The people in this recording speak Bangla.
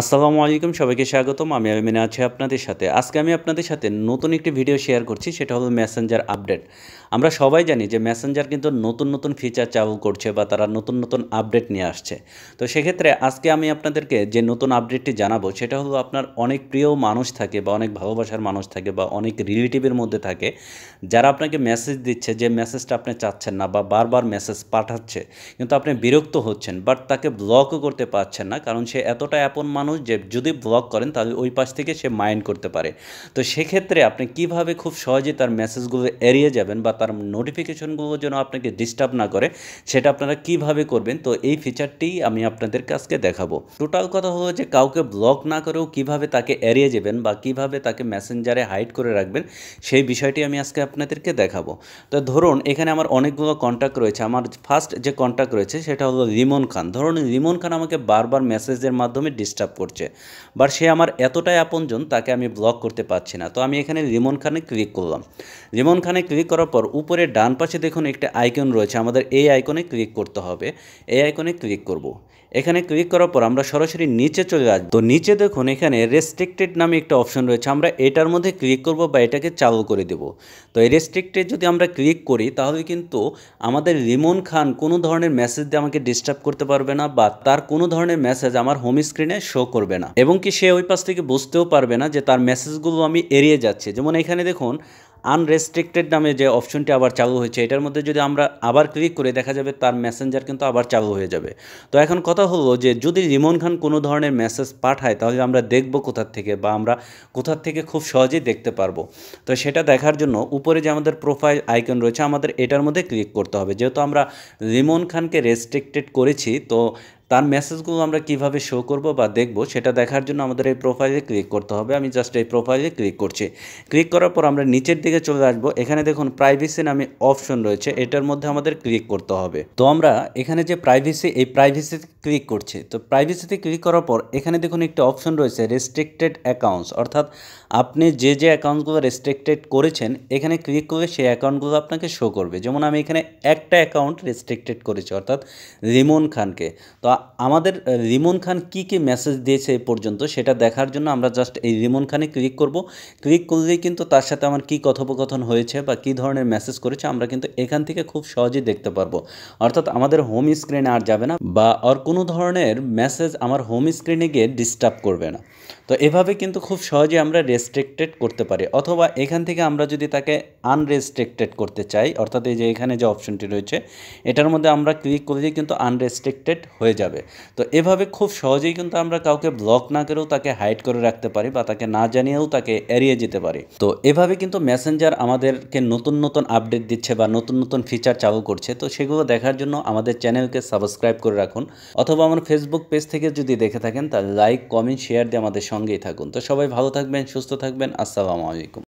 আসসালামু আলাইকুম সবাইকে স্বাগতম আমি আমি মেনে আছি আপনাদের সাথে আজকে আমি আপনাদের সাথে নতুন একটি ভিডিও শেয়ার করছি সেটা হলো মেসেঞ্জার আপডেট আমরা সবাই জানি যে মেসেঞ্জার কিন্তু নতুন নতুন ফিচার চালু করছে বা তারা নতুন নতুন আপডেট নিয়ে আসছে তো সেক্ষেত্রে আজকে আমি আপনাদেরকে যে নতুন আপডেটটি জানাবো সেটা হলো আপনার অনেক প্রিয় মানুষ থাকে বা অনেক ভালোবাসার মানুষ থাকে বা অনেক রিলেটিভের মধ্যে থাকে যারা আপনাকে মেসেজ দিচ্ছে যে মেসেজটা আপনি চাচ্ছেন না বা বারবার মেসেজ পাঠাচ্ছে কিন্তু আপনি বিরক্ত হচ্ছেন বাট তাকে ব্লকও করতে পারছেন না কারণ সে এতটা অ্যাপন মানুষ মানুষ যে যদি ব্লগ করেন তাহলে ওই পাশ থেকে সে মাইন্ড করতে পারে তো সেক্ষেত্রে আপনি কিভাবে খুব সহজে তার মেসেজগুলো এড়িয়ে যাবেন বা তার নোটিফিকেশনগুলো যেন আপনাকে ডিস্টার্ব না করে সেটা আপনারা কিভাবে করবেন তো এই ফিচারটি আমি আপনাদের কাছকে দেখাবো টোটাল কথা হলো যে কাউকে ব্লক না করেও কিভাবে তাকে এড়িয়ে যাবেন বা কিভাবে তাকে মেসেঞ্জারে হাইড করে রাখবেন সেই বিষয়টি আমি আজকে আপনাদেরকে দেখাবো তো ধরুন এখানে আমার অনেকগুলো কন্ট্যাক্ট রয়েছে আমার ফার্স্ট যে কন্ট্যাক্ট রয়েছে সেটা হলো রিমন খান ধরুন রিমন খান আমাকে বারবার মেসেজের মাধ্যমে ডিস্টার্ব করছে বাট সে আমার এতটাই আপনজন তাকে আমি ব্লক করতে পারছি না তো আমি এখানে লিমন খানে ক্লিক করলাম রিমন খানে ক্লিক করার পর উপরে ডান পাশে দেখুন একটা আইকন রয়েছে আমাদের এই আইকনে ক্লিক করতে হবে এই আইকনে ক্লিক করব এখানে ক্লিক করার পর আমরা সরাসরি নিচে চলে আসবো তো নিচে দেখুন এখানে রেস্ট্রিক্টেড নামে একটা অপশন রয়েছে আমরা এটার মধ্যে ক্লিক করব বা এটাকে চালু করে দেব তো এই রেস্ট্রিক্টেড যদি আমরা ক্লিক করি তাহলে কিন্তু আমাদের রিমন খান কোনো ধরনের মেসেজ দিয়ে আমাকে ডিস্টার্ব করতে পারবে না বা তার কোনো ধরনের মেসেজ আমার হোম স্ক্রিনে শো করবে না এবং কি সে ওই পাশ থেকে বুঝতেও পারবে না যে তার মেসেজগুলো আমি এড়িয়ে যাচ্ছি যেমন এখানে দেখুন আনরেস্ট্রিক্টেড নামে যে অপশনটি আবার চালু হয়েছে এটার মধ্যে যদি আমরা আবার ক্লিক করে দেখা যাবে তার মেসেঞ্জার কিন্তু আবার চালু হয়ে যাবে তো এখন কথা হলো যে যদি রিমন খান কোনো ধরনের মেসেজ পাঠায় তাহলে আমরা দেখব কোথার থেকে বা আমরা কোথার থেকে খুব সহজেই দেখতে পারবো তো সেটা দেখার জন্য উপরে যে আমাদের প্রোফাইল আইকন রয়েছে আমাদের এটার মধ্যে ক্লিক করতে হবে যেহেতু আমরা রিমন খানকে রেস্ট্রিক্টেড করেছি তো তার মেসেজগুলো আমরা কিভাবে শো করব বা দেখব সেটা দেখার জন্য আমাদের এই প্রোফাইলে ক্লিক করতে হবে আমি জাস্ট এই প্রোফাইলে ক্লিক করছি ক্লিক করার পর আমরা নিচের দিকে চলে আসবো এখানে দেখুন প্রাইভেসি নামে অপশন রয়েছে এটার মধ্যে আমাদের ক্লিক করতে হবে তো আমরা এখানে যে প্রাইভেসি এই প্রাইভেসিতে ক্লিক করছি তো প্রাইভেসিতে ক্লিক করার পর এখানে দেখুন একটা অপশন রয়েছে রেস্ট্রিক্টেড অ্যাকাউন্টস অর্থাৎ আপনি যে যে অ্যাকাউন্টগুলো রেস্ট্রিক্টেড করেছেন এখানে ক্লিক করে সেই অ্যাকাউন্টগুলো আপনাকে শো করবে যেমন আমি এখানে একটা অ্যাকাউন্ট রেস্ট্রিক্টেড করেছি অর্থাৎ রিমন খানকে তো আমাদের রিমন খান কী কী মেসেজ দিয়েছে এ পর্যন্ত সেটা দেখার জন্য আমরা জাস্ট এই রিমন খানে ক্লিক করব ক্লিক করলেই কিন্তু তার সাথে আমার কী কথোপকথন হয়েছে বা কী ধরনের মেসেজ করেছে আমরা কিন্তু এখান থেকে খুব সহজেই দেখতে পারবো অর্থাৎ আমাদের হোম স্ক্রিনে আর যাবে না বা আর কোনো ধরনের মেসেজ আমার হোম স্ক্রিনে গিয়ে ডিস্টার্ব করবে না তো এভাবে কিন্তু খুব সহজে আমরা রেস্ট্রিক্টেড করতে পারি অথবা এখান থেকে আমরা যদি তাকে আনরেস্ট্রিক্টেড করতে চাই অর্থাৎ এই যে এখানে যে অপশনটি রয়েছে এটার মধ্যে আমরা ক্লিক করে দিয়ে কিন্তু আনরেস্ট্রিক্টেড হয়ে যাবে তো এভাবে খুব সহজেই কিন্তু আমরা কাউকে ব্লক না করেও তাকে হাইড করে রাখতে পারি বা তাকে না জানিয়েও তাকে এড়িয়ে যেতে পারি তো এভাবে কিন্তু মেসেঞ্জার আমাদেরকে নতুন নতুন আপডেট দিচ্ছে বা নতুন নতুন ফিচার চালু করছে তো সেগুলো দেখার জন্য আমাদের চ্যানেলকে সাবস্ক্রাইব করে রাখুন অথবা আমার ফেসবুক পেজ থেকে যদি দেখে থাকেন তাহলে লাইক কমেন্ট শেয়ার দিয়ে আমাদের সঙ্গেই থাকুন তো সবাই ভালো থাকবেন সুস্থ থাকবেন আসসালামু আলাইকুম